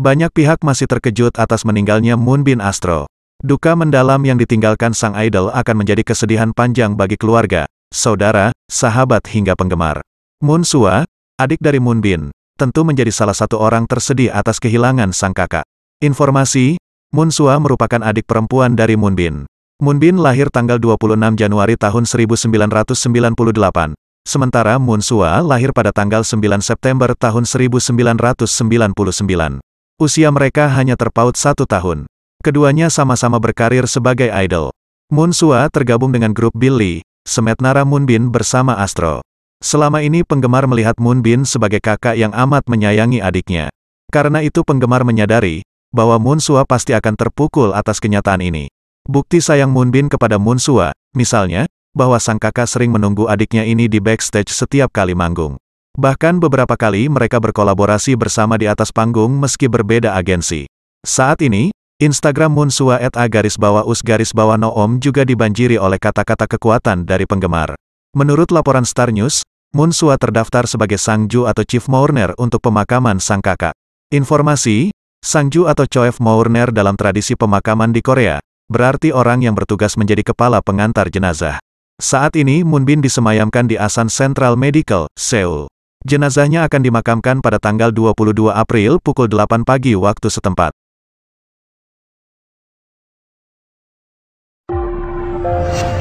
Banyak pihak masih terkejut atas meninggalnya Moon Astro. Duka mendalam yang ditinggalkan sang idol akan menjadi kesedihan panjang bagi keluarga, saudara, sahabat hingga penggemar. Moon Sua, adik dari Moon tentu menjadi salah satu orang tersedih atas kehilangan sang kakak. Informasi, Moon Sua merupakan adik perempuan dari Moon Bin. lahir tanggal 26 Januari tahun 1998, sementara Moon Sua lahir pada tanggal 9 September tahun 1999. Usia mereka hanya terpaut satu tahun. Keduanya sama-sama berkarir sebagai idol. Moon Sua tergabung dengan grup Billy, Semetnara Moonbin bersama Astro. Selama ini penggemar melihat Moonbin sebagai kakak yang amat menyayangi adiknya. Karena itu penggemar menyadari, bahwa Moon Sua pasti akan terpukul atas kenyataan ini. Bukti sayang Moonbin kepada Moon Sua, misalnya, bahwa sang kakak sering menunggu adiknya ini di backstage setiap kali manggung. Bahkan beberapa kali mereka berkolaborasi bersama di atas panggung meski berbeda agensi. Saat ini, Instagram Munsua et a garis bawah us garis bawah noom juga dibanjiri oleh kata-kata kekuatan dari penggemar. Menurut laporan Star News, Munsua terdaftar sebagai Sangju atau Chief Mourner untuk pemakaman sang kakak. Informasi, Sangju atau Choef Mourner dalam tradisi pemakaman di Korea, berarti orang yang bertugas menjadi kepala pengantar jenazah. Saat ini Moonbin disemayamkan di Asan Central Medical, Seoul. Jenazahnya akan dimakamkan pada tanggal 22 April pukul 8 pagi waktu setempat. Thank you.